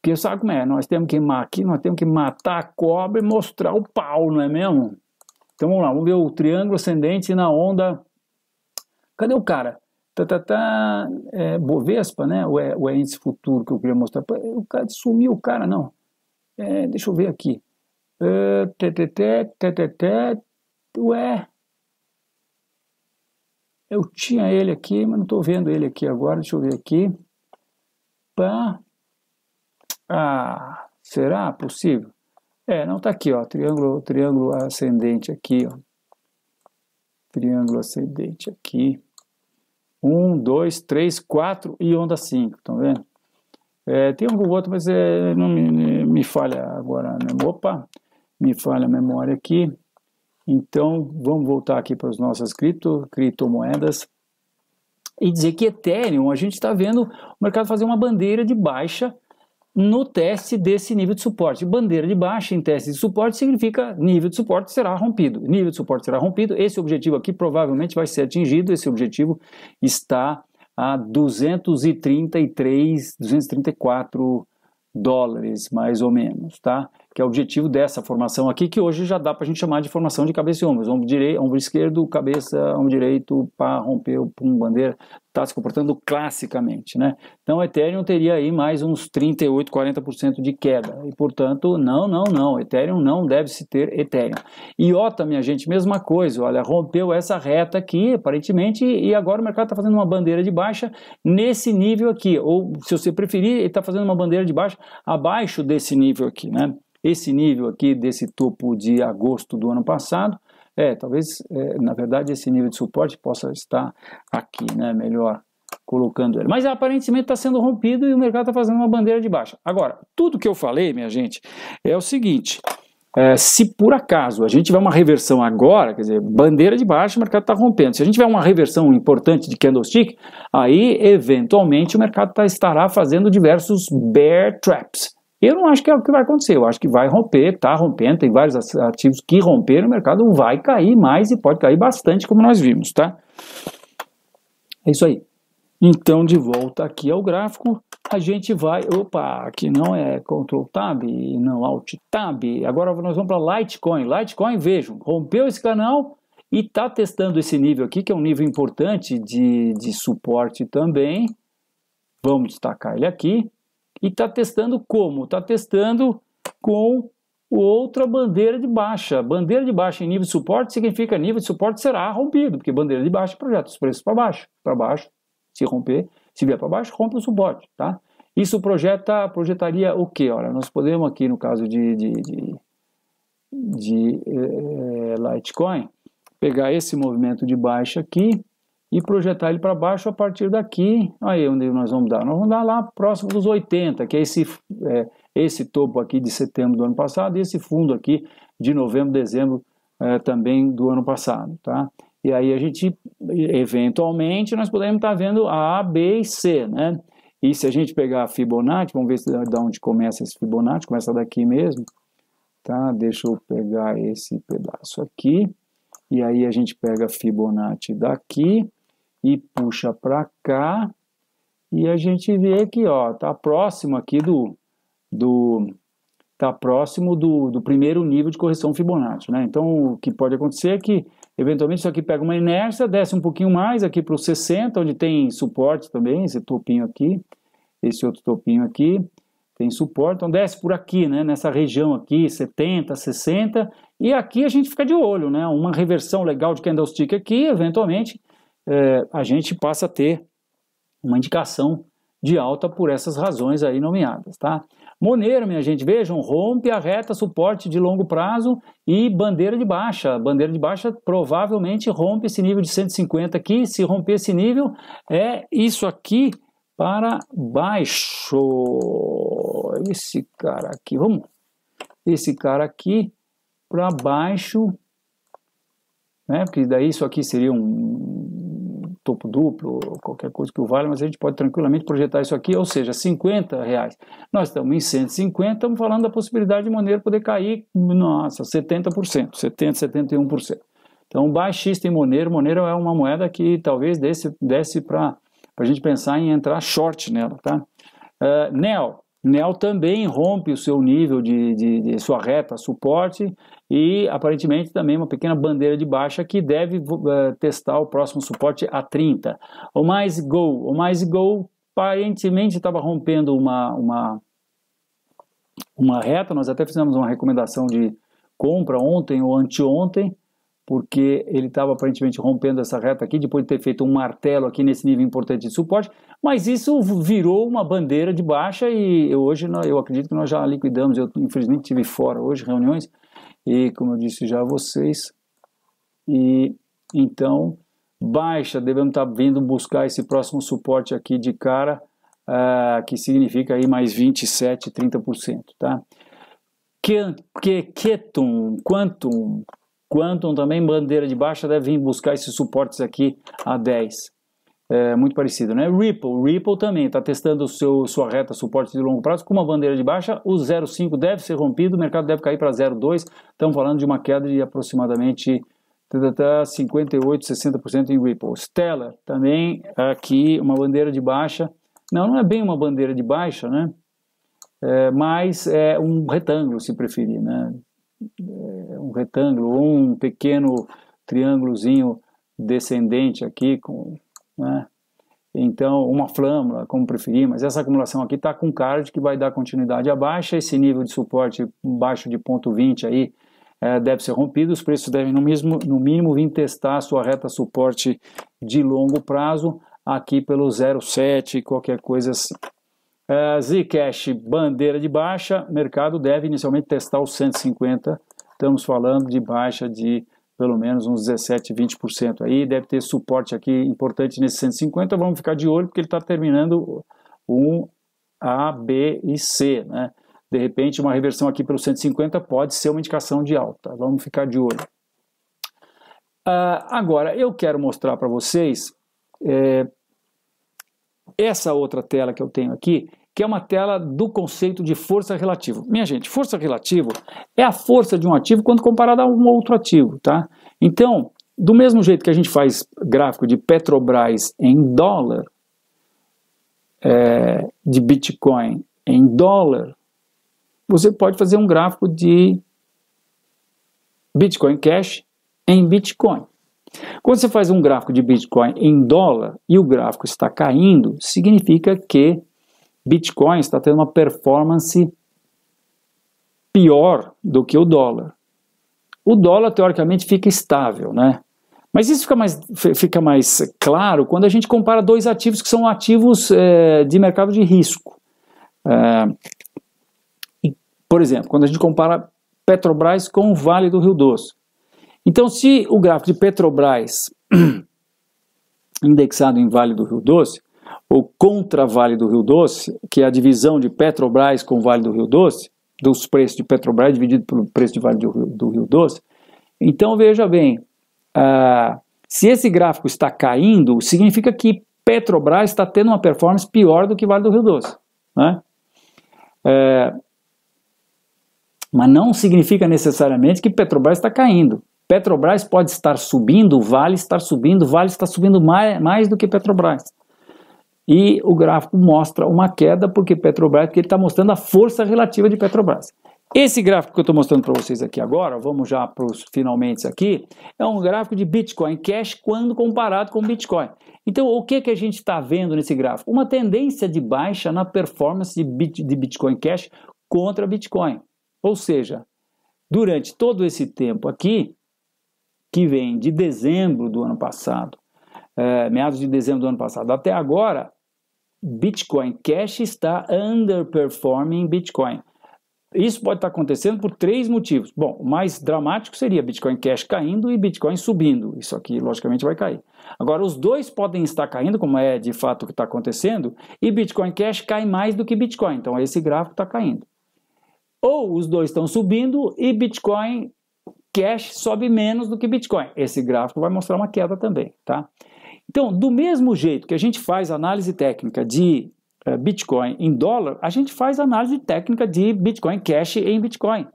Porque sabe como é? Nós temos que aqui, nós temos que matar a cobra e mostrar o pau, não é mesmo? Então vamos lá, vamos ver o triângulo ascendente na onda... Cadê o cara? tatatá, tá, tá. é, Bovespa, né? O é, o é índice futuro que eu queria mostrar. O cara sumiu, o cara, não. É, deixa eu ver aqui. É, teteté, teteté, ué. Eu tinha ele aqui, mas não estou vendo ele aqui agora. Deixa eu ver aqui. Pá. Ah, será possível? É, não está aqui, ó. Triângulo, triângulo ascendente aqui, ó. Triângulo ascendente aqui. 1, 2, 3, 4 e onda 5, estão vendo? É, tem algum outro, mas é, não me, me falha agora, né? opa, me falha a memória aqui. Então, vamos voltar aqui para as nossas cripto, criptomoedas e dizer que Ethereum, a gente está vendo o mercado fazer uma bandeira de baixa no teste desse nível de suporte. Bandeira de baixa em teste de suporte significa nível de suporte será rompido. Nível de suporte será rompido. Esse objetivo aqui provavelmente vai ser atingido. Esse objetivo está a 233, 234 dólares, mais ou menos, tá? que é o objetivo dessa formação aqui, que hoje já dá para a gente chamar de formação de cabeça e ombros. Ombro, direito, ombro esquerdo, cabeça, ombro direito, pá, rompeu, pum, bandeira, está se comportando classicamente. Né? Então o Ethereum teria aí mais uns 38%, 40% de queda. E portanto, não, não, não, Ethereum não deve-se ter Ethereum. IOTA, minha gente, mesma coisa, olha, rompeu essa reta aqui, aparentemente, e agora o mercado está fazendo uma bandeira de baixa nesse nível aqui, ou se você preferir, ele está fazendo uma bandeira de baixa abaixo desse nível aqui, né? Esse nível aqui desse topo de agosto do ano passado, é, talvez, é, na verdade, esse nível de suporte possa estar aqui, né? Melhor colocando ele. Mas aparentemente está sendo rompido e o mercado está fazendo uma bandeira de baixa. Agora, tudo que eu falei, minha gente, é o seguinte. É, se por acaso a gente tiver uma reversão agora, quer dizer, bandeira de baixo, o mercado está rompendo. Se a gente tiver uma reversão importante de candlestick, aí eventualmente o mercado tá, estará fazendo diversos bear traps. Eu não acho que é o que vai acontecer, eu acho que vai romper, está rompendo, tem vários ativos que romperam, o mercado vai cair mais e pode cair bastante, como nós vimos, tá? É isso aí. Então, de volta aqui ao gráfico, a gente vai. Opa, aqui não é Ctrl Tab, não Alt Tab. Agora nós vamos para Litecoin. Litecoin, vejam, rompeu esse canal e está testando esse nível aqui, que é um nível importante de, de suporte também. Vamos destacar ele aqui. E está testando como? Está testando com outra bandeira de baixa. Bandeira de baixa em nível de suporte significa nível de suporte será rompido, porque bandeira de baixa projeta os preços para baixo. Para baixo, se romper, se vier para baixo, rompe o suporte, tá? Isso projeta, projetaria o quê? Olha, nós podemos aqui no caso de, de, de, de é, Litecoin, pegar esse movimento de baixa aqui e projetar ele para baixo a partir daqui. Aí onde nós vamos dar? Nós vamos dar lá próximo dos 80, que é esse, é, esse topo aqui de setembro do ano passado e esse fundo aqui de novembro, dezembro é, também do ano passado. Tá? E aí a gente, eventualmente, nós podemos estar tá vendo A, B e C. Né? E se a gente pegar a Fibonacci, vamos ver se, de onde começa esse Fibonacci, começa daqui mesmo. Tá? Deixa eu pegar esse pedaço aqui. E aí a gente pega Fibonacci daqui e puxa para cá e a gente vê que ó tá próximo aqui do do tá próximo do, do primeiro nível de correção Fibonacci, né? Então o que pode acontecer é que eventualmente isso aqui pega uma inércia, desce um pouquinho mais aqui para o 60, onde tem suporte também, esse topinho aqui, esse outro topinho aqui, tem suporte, então desce por aqui, né, nessa região aqui, 70, 60, e aqui a gente fica de olho, né, uma reversão legal de candlestick aqui, eventualmente é, a gente passa a ter uma indicação de alta por essas razões aí nomeadas, tá? Monero, minha gente, vejam, rompe a reta suporte de longo prazo e bandeira de baixa. Bandeira de baixa provavelmente rompe esse nível de 150 aqui. Se romper esse nível, é isso aqui para baixo. Esse cara aqui, vamos. Esse cara aqui para baixo, né? Porque daí isso aqui seria um topo duplo, ou qualquer coisa que o vale mas a gente pode tranquilamente projetar isso aqui, ou seja, 50 reais. Nós estamos em 150, estamos falando da possibilidade de Monero poder cair, nossa, 70%, 70%, 71%. Então, baixista em Monero, Monero é uma moeda que talvez desse, desse para a gente pensar em entrar short nela, tá? Uh, NEL também rompe o seu nível de, de, de, sua reta suporte e aparentemente também uma pequena bandeira de baixa que deve uh, testar o próximo suporte a 30. O mais Go, o mais Go aparentemente estava rompendo uma, uma, uma reta, nós até fizemos uma recomendação de compra ontem ou anteontem, porque ele estava aparentemente rompendo essa reta aqui, depois de ter feito um martelo aqui nesse nível importante de suporte, mas isso virou uma bandeira de baixa e hoje eu acredito que nós já liquidamos, eu infelizmente tive fora hoje reuniões, e como eu disse já a vocês, e então baixa, devemos estar tá vindo buscar esse próximo suporte aqui de cara, uh, que significa aí mais 27, 30%, tá? Que, que, quietum, quantum, Quantum também, bandeira de baixa, deve vir buscar esses suportes aqui a 10. É, muito parecido, né? Ripple, Ripple também está testando seu, sua reta suporte de longo prazo com uma bandeira de baixa. O 0,5 deve ser rompido, o mercado deve cair para 0,2. Estamos falando de uma queda de aproximadamente 58%, 60% em Ripple. Stellar também aqui, uma bandeira de baixa. Não, não é bem uma bandeira de baixa, né? É, mas é um retângulo, se preferir, né? É um retângulo ou um pequeno triângulozinho descendente aqui, com, né? então uma flâmula, como preferir, mas essa acumulação aqui está com card que vai dar continuidade abaixo baixa, esse nível de suporte baixo de ponto 20 aí é, deve ser rompido, os preços devem no, mesmo, no mínimo vir testar a sua reta suporte de longo prazo aqui pelo 0,7, qualquer coisa assim. É, Zcash, bandeira de baixa, mercado deve inicialmente testar os 150, estamos falando de baixa de pelo menos uns 17, 20%. Aí deve ter suporte aqui importante nesse 150, vamos ficar de olho porque ele está terminando um A, B e C, né? De repente uma reversão aqui pelo 150 pode ser uma indicação de alta, vamos ficar de olho. Uh, agora, eu quero mostrar para vocês é, essa outra tela que eu tenho aqui, que é uma tela do conceito de força relativa. Minha gente, força relativa é a força de um ativo quando comparada a um outro ativo, tá? Então, do mesmo jeito que a gente faz gráfico de Petrobras em dólar, é, de Bitcoin em dólar, você pode fazer um gráfico de Bitcoin Cash em Bitcoin. Quando você faz um gráfico de Bitcoin em dólar e o gráfico está caindo, significa que Bitcoin está tendo uma performance pior do que o dólar. O dólar, teoricamente, fica estável, né? Mas isso fica mais, fica mais claro quando a gente compara dois ativos que são ativos é, de mercado de risco. É, por exemplo, quando a gente compara Petrobras com o Vale do Rio Doce. Então, se o gráfico de Petrobras indexado em Vale do Rio Doce, ou contra Vale do Rio Doce, que é a divisão de Petrobras com Vale do Rio Doce, dos preços de Petrobras dividido pelo preço de Vale do Rio, do Rio Doce. Então veja bem, ah, se esse gráfico está caindo, significa que Petrobras está tendo uma performance pior do que Vale do Rio Doce. Né? É, mas não significa necessariamente que Petrobras está caindo. Petrobras pode estar subindo, Vale estar subindo, Vale está subindo mais, mais do que Petrobras. E o gráfico mostra uma queda, porque Petrobras, porque ele está mostrando a força relativa de Petrobras. Esse gráfico que eu estou mostrando para vocês aqui agora, vamos já para os finalmente aqui, é um gráfico de Bitcoin Cash quando comparado com Bitcoin. Então, o que, que a gente está vendo nesse gráfico? Uma tendência de baixa na performance de, Bit, de Bitcoin Cash contra Bitcoin. Ou seja, durante todo esse tempo aqui, que vem de dezembro do ano passado, é, meados de dezembro do ano passado até agora, Bitcoin Cash está underperforming Bitcoin. Isso pode estar acontecendo por três motivos. Bom, o mais dramático seria Bitcoin Cash caindo e Bitcoin subindo. Isso aqui, logicamente, vai cair. Agora, os dois podem estar caindo, como é de fato o que está acontecendo, e Bitcoin Cash cai mais do que Bitcoin. Então, esse gráfico está caindo. Ou os dois estão subindo e Bitcoin Cash sobe menos do que Bitcoin. Esse gráfico vai mostrar uma queda também, tá? Então, do mesmo jeito que a gente faz análise técnica de eh, Bitcoin em dólar, a gente faz análise técnica de Bitcoin Cash em Bitcoin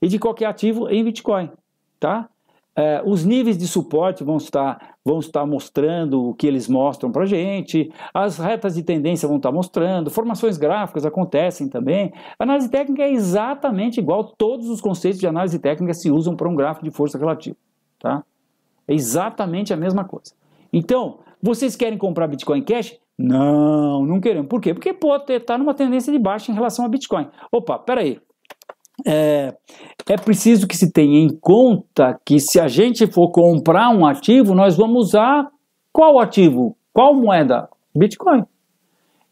e de qualquer ativo em Bitcoin, tá? Eh, os níveis de suporte vão estar, vão estar mostrando o que eles mostram para gente, as retas de tendência vão estar mostrando, formações gráficas acontecem também. A análise técnica é exatamente igual, todos os conceitos de análise técnica se usam para um gráfico de força relativa. Tá? É exatamente a mesma coisa. Então, vocês querem comprar Bitcoin Cash? Não, não queremos. Por quê? Porque pode estar tá numa tendência de baixa em relação a Bitcoin. Opa, peraí. É, é preciso que se tenha em conta que se a gente for comprar um ativo, nós vamos usar qual ativo? Qual moeda? Bitcoin.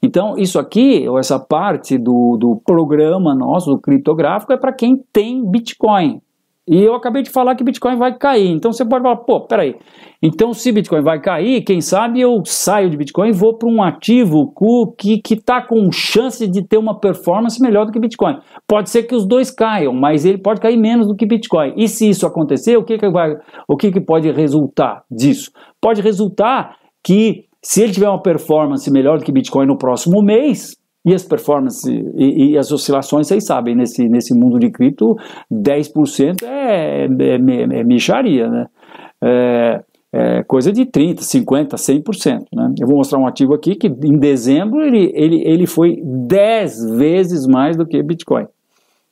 Então, isso aqui, ou essa parte do, do programa nosso, do criptográfico, é para quem tem Bitcoin. E eu acabei de falar que Bitcoin vai cair. Então você pode falar, pô, peraí. Então, se Bitcoin vai cair, quem sabe eu saio de Bitcoin e vou para um ativo que está com chance de ter uma performance melhor do que Bitcoin. Pode ser que os dois caiam, mas ele pode cair menos do que Bitcoin. E se isso acontecer, o que, que, vai, o que, que pode resultar disso? Pode resultar que se ele tiver uma performance melhor do que Bitcoin no próximo mês, e as performances e, e, as oscilações, vocês sabem, nesse, nesse mundo de cripto, 10% é, é, é, é né? É, é, coisa de 30%, 50%, 100%. Né? Eu vou mostrar um ativo aqui que em dezembro ele, ele, ele foi 10 vezes mais do que Bitcoin,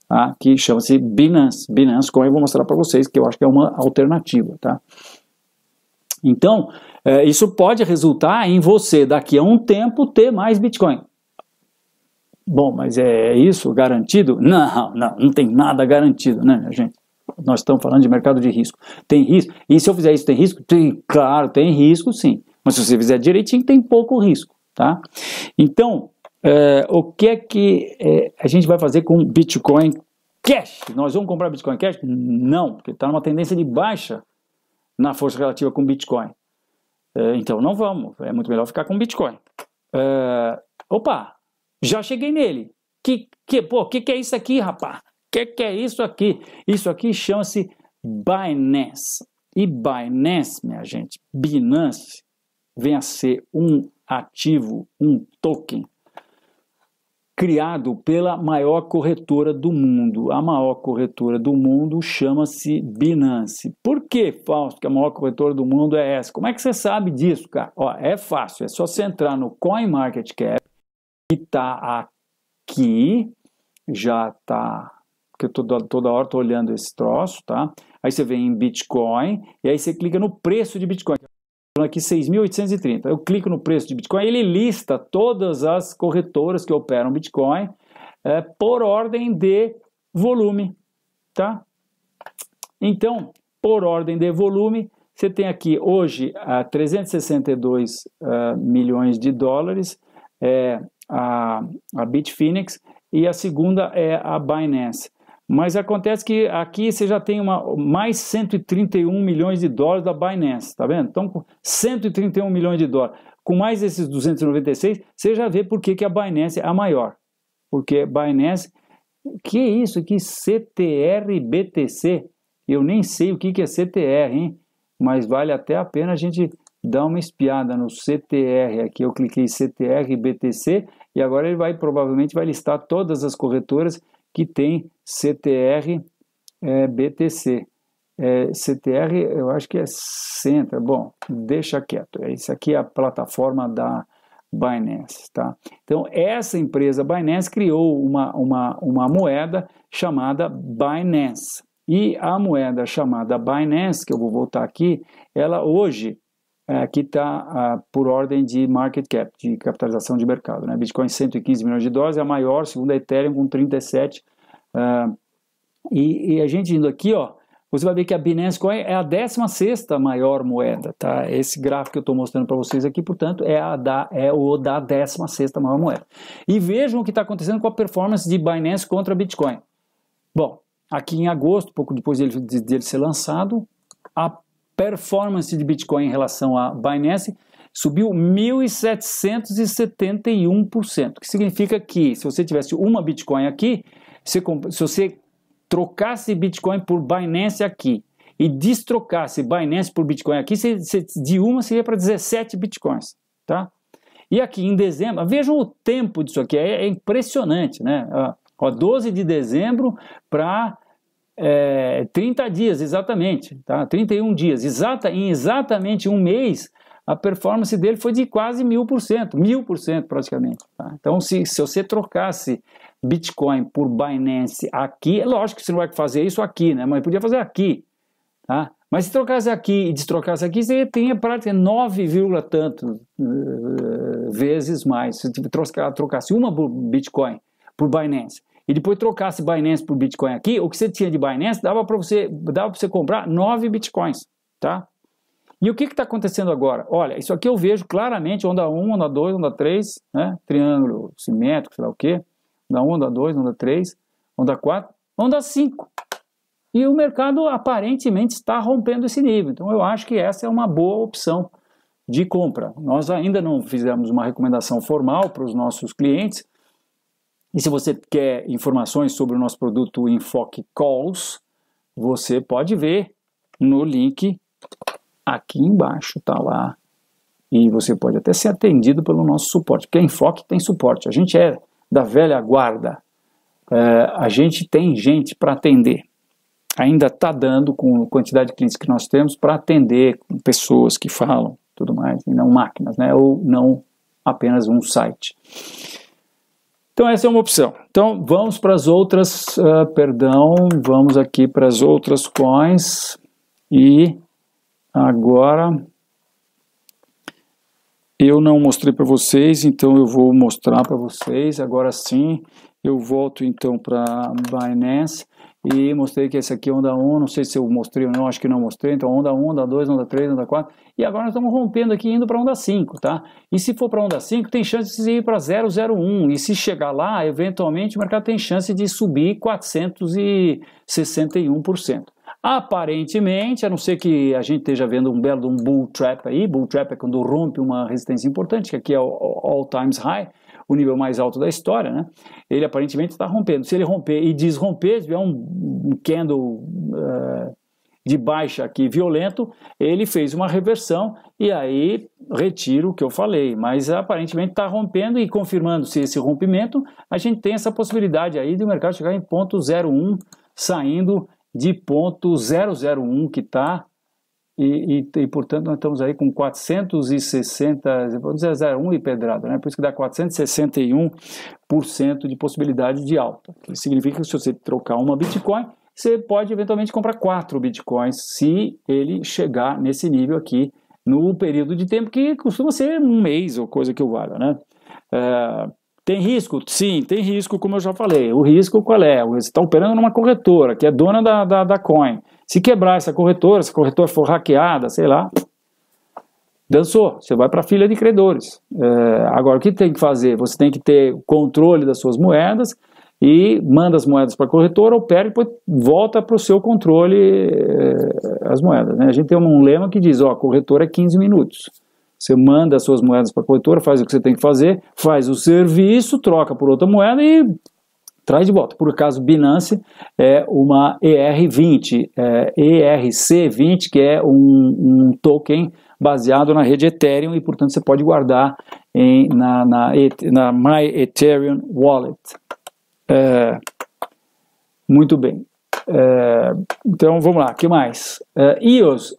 tá? que chama-se Binance. Binance Coin eu vou mostrar para vocês, que eu acho que é uma alternativa. Tá? Então, é, isso pode resultar em você, daqui a um tempo, ter mais Bitcoin. Bom, mas é, é isso garantido? Não, não, não tem nada garantido, né, gente? Nós estamos falando de mercado de risco. Tem risco? E se eu fizer isso, tem risco? Tem, claro, tem risco sim. Mas se você fizer direitinho, tem pouco risco, tá? Então, é, o que é que é, a gente vai fazer com Bitcoin Cash? Nós vamos comprar Bitcoin Cash? Não, porque está numa tendência de baixa na força relativa com Bitcoin. É, então, não vamos. É muito melhor ficar com Bitcoin. É, opa, já cheguei nele. Que, que, pô, que que é isso aqui, rapaz? Que que é isso aqui? Isso aqui chama-se Binance. E Binance, minha gente, Binance vem a ser um ativo, um token criado pela maior corretora do mundo. A maior corretora do mundo chama-se Binance. Por que, Fausto, que a maior corretora do mundo é essa? Como é que você sabe disso, cara? Ó, é fácil, é só você entrar no CoinMarketCap está aqui, já está, porque toda, toda hora estou olhando esse troço, tá? Aí você vem em Bitcoin, e aí você clica no preço de Bitcoin, aqui 6.830. Eu clico no preço de Bitcoin, ele lista todas as corretoras que operam Bitcoin é, por ordem de volume, tá? Então, por ordem de volume, você tem aqui hoje a 362 uh, milhões de dólares, é, a, a Bitfinex e a segunda é a Binance. Mas acontece que aqui você já tem uma, mais 131 milhões de dólares da Binance, tá vendo? Então, com 131 milhões de dólares. Com mais esses 296, você já vê por que, que a Binance é a maior. Porque Binance, que é isso? Que CTR BTC? Eu nem sei o que, que é CTR, hein? Mas vale até a pena a gente dá uma espiada no CTR, aqui eu cliquei CTR BTC e agora ele vai provavelmente vai listar todas as corretoras que tem CTR é, BTC. É, CTR eu acho que é Centra, bom, deixa quieto, é isso aqui é a plataforma da Binance, tá? Então essa empresa Binance criou uma, uma, uma moeda chamada Binance, e a moeda chamada Binance, que eu vou voltar aqui, ela hoje é, aqui que está por ordem de market cap, de capitalização de mercado. Né? Bitcoin 115 milhões de dólares, é a maior, a Ethereum com 37. Uh, é, e, e, a gente indo aqui, ó, você vai ver que a Binance Coin é a 16 maior moeda, tá? Esse gráfico que eu estou mostrando para vocês aqui, portanto, é, a da, é o da 16 maior moeda. E vejam o que está acontecendo com a performance de Binance contra Bitcoin. Bom, aqui em agosto, pouco depois dele, dele ser lançado, a performance de Bitcoin em relação a Binance subiu 1.771%, que significa que se você tivesse uma Bitcoin aqui, se, se você trocasse Bitcoin por Binance aqui e destrocasse Binance por Bitcoin aqui, se, se, de uma seria para 17 Bitcoins, tá? E aqui em dezembro, vejam o tempo disso aqui, é, é impressionante, né? Ó, 12 de dezembro para é, 30 dias, exatamente, tá? 31 dias, exata, em exatamente um mês, a performance dele foi de quase mil por cento, mil por cento praticamente. Tá? Então, se, se você trocasse Bitcoin por Binance aqui, é lógico que você não vai fazer isso aqui, né? Mas podia fazer aqui, tá? Mas se trocasse aqui e destrocasse aqui, você tinha prática 9, tanto uh, vezes mais. Se trocasse uma Bitcoin por Binance e depois trocasse Binance por Bitcoin aqui, o que você tinha de Binance dava para você, dava para você comprar 9 Bitcoins, tá? E o que está acontecendo agora? Olha, isso aqui eu vejo claramente, onda 1, onda 2, onda 3, né? triângulo simétrico, sei lá o quê, onda 1, onda 2, onda 3, onda 4, onda 5. E o mercado aparentemente está rompendo esse nível, então eu acho que essa é uma boa opção de compra. Nós ainda não fizemos uma recomendação formal para os nossos clientes, e se você quer informações sobre o nosso produto Enfoque Calls, você pode ver no link aqui embaixo, tá lá. E você pode até ser atendido pelo nosso suporte, porque a Enfoque tem suporte. A gente é da velha guarda. É, a gente tem gente para atender. Ainda está dando com a quantidade de clientes que nós temos para atender pessoas que falam, tudo mais, e não máquinas, né? Ou não apenas um site. Então essa é uma opção. Então vamos para as outras, uh, perdão, vamos aqui para as outras coins e agora eu não mostrei para vocês, então eu vou mostrar para vocês. Agora sim, eu volto então para Binance e mostrei que esse aqui é onda 1, não sei se eu mostrei ou não, acho que não mostrei, então onda 1, onda 2, onda 3, onda 4, e agora nós estamos rompendo aqui indo para onda 5, tá? E se for para onda 5, tem chance de ir para 001, e se chegar lá, eventualmente o mercado tem chance de subir 461%. Aparentemente, a não ser que a gente esteja vendo um belo um bull trap aí, bull trap é quando rompe uma resistência importante, que aqui é o all times high, o nível mais alto da história, né? Ele aparentemente está rompendo. Se ele romper e desromper, se tiver um, candle uh, de baixa aqui violento, ele fez uma reversão e aí retiro o que eu falei. Mas aparentemente está rompendo e confirmando-se esse rompimento, a gente tem essa possibilidade aí de o mercado chegar em ponto 01, saindo de ponto 001 que está e, e, e, portanto, nós estamos aí com 460, vamos dizer 0,1 e pedrada, né? por isso que dá 461% de possibilidade de alta. Que significa que se você trocar uma Bitcoin, você pode eventualmente comprar quatro Bitcoins se ele chegar nesse nível aqui no período de tempo que costuma ser um mês ou coisa que o valha, né? É, tem risco? Sim, tem risco, como eu já falei. O risco qual é? Você está operando numa corretora que é dona da, da, da coin se quebrar essa corretora, se a corretora for hackeada, sei lá, dançou, você vai para a fila de credores. É, agora, o que tem que fazer? Você tem que ter controle das suas moedas e manda as moedas para a corretora, opera e depois volta para o seu controle é, as moedas. Né? A gente tem um lema que diz, ó, a corretora é 15 minutos. Você manda as suas moedas para a corretora, faz o que você tem que fazer, faz o serviço, troca por outra moeda e traz de volta. Por acaso, Binance é uma ER20, é ERC20, que é um, um, token baseado na rede Ethereum e, portanto, você pode guardar em, na, na, na My Ethereum Wallet. É, muito bem. É, então vamos lá, que mais? É, eos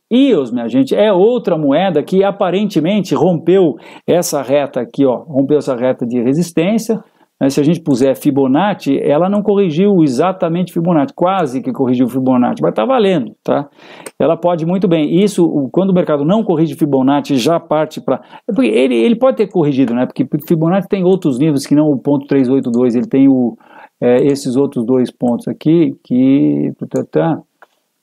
minha gente, é outra moeda que aparentemente rompeu essa reta aqui, ó, rompeu essa reta de resistência, né, se a gente puser Fibonacci, ela não corrigiu exatamente Fibonacci, quase que corrigiu Fibonacci, mas está valendo, tá? Ela pode muito bem. Isso, quando o mercado não corrige Fibonacci, já parte para... É ele, ele pode ter corrigido, né? Porque Fibonacci tem outros níveis que não o ponto 382, ele tem o, é, esses outros dois pontos aqui, que...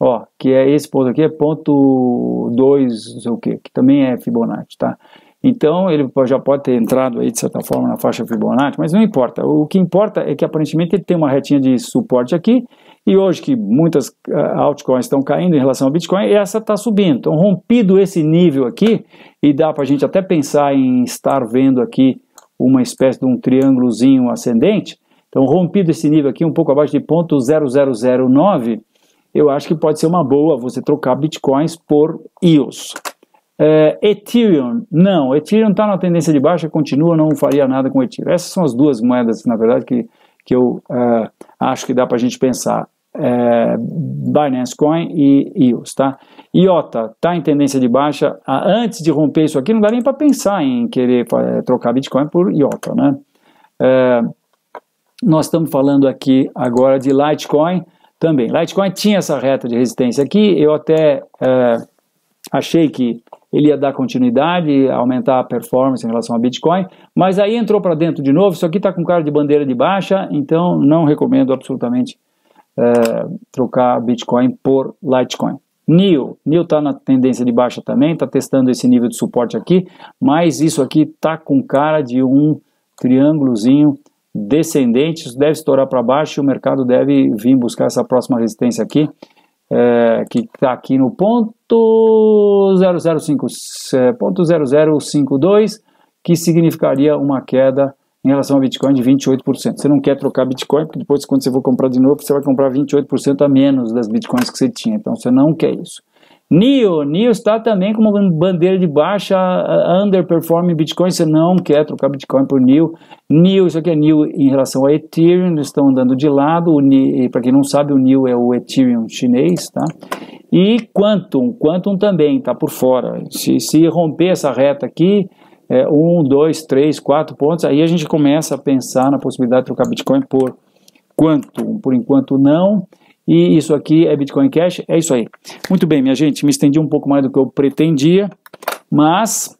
Ó, que é esse ponto aqui, é ponto 2, não sei o quê, que também é Fibonacci, tá? Então ele já pode ter entrado aí de certa forma na faixa Fibonacci, mas não importa. O que importa é que aparentemente ele tem uma retinha de suporte aqui e hoje que muitas ah, altcoins estão caindo em relação ao Bitcoin, essa está subindo. Então rompido esse nível aqui e dá para a gente até pensar em estar vendo aqui uma espécie de um triângulozinho ascendente. Então rompido esse nível aqui um pouco abaixo de 0.0009, eu acho que pode ser uma boa você trocar bitcoins por EOS. É, Ethereum, não, Ethereum está na tendência de baixa, continua, não faria nada com Ethereum. Essas são as duas moedas, na verdade, que, que eu é, acho que dá para a gente pensar. É, Binance Coin e EOS, tá? IOTA está em tendência de baixa, antes de romper isso aqui, não dá nem para pensar em querer é, trocar Bitcoin por IOTA, né? É, nós estamos falando aqui agora de Litecoin também. Litecoin tinha essa reta de resistência aqui, eu até é, achei que ele ia dar continuidade, aumentar a performance em relação a Bitcoin, mas aí entrou para dentro de novo, isso aqui está com cara de bandeira de baixa, então não recomendo absolutamente é, trocar Bitcoin por Litecoin. NIO, NIO está na tendência de baixa também, está testando esse nível de suporte aqui, mas isso aqui está com cara de um triângulozinho descendente, isso deve estourar para baixo e o mercado deve vir buscar essa próxima resistência aqui é, que está aqui no ponto é, 0052, que significaria uma queda em relação ao Bitcoin de 28%. Você não quer trocar Bitcoin, porque depois quando você for comprar de novo, você vai comprar 28% a menos das Bitcoins que você tinha. Então você não quer isso. NIO, NIO está também como bandeira de baixa, underperforming Bitcoin, você não quer trocar Bitcoin por NIO. NIO, isso aqui é NIO em relação a Ethereum, eles estão andando de lado, para quem não sabe, o NIO é o Ethereum chinês, tá? E Quantum, Quantum também está por fora. Se, se romper essa reta aqui, é, um, dois, três, quatro pontos, aí a gente começa a pensar na possibilidade de trocar Bitcoin por Quantum. Por enquanto não. E isso aqui é Bitcoin Cash, é isso aí. Muito bem, minha gente, me estendi um pouco mais do que eu pretendia, mas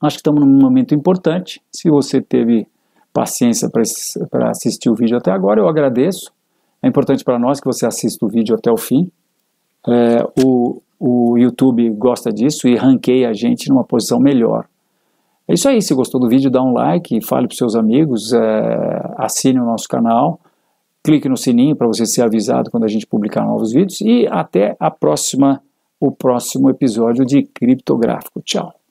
acho que estamos num momento importante. Se você teve paciência para assistir o vídeo até agora, eu agradeço. É importante para nós que você assista o vídeo até o fim. É, o, o YouTube gosta disso e ranqueia a gente numa posição melhor. É isso aí. Se gostou do vídeo, dá um like, fale para seus amigos, é, assine o nosso canal clique no sininho para você ser avisado quando a gente publicar novos vídeos e até a próxima o próximo episódio de Criptográfico. Tchau.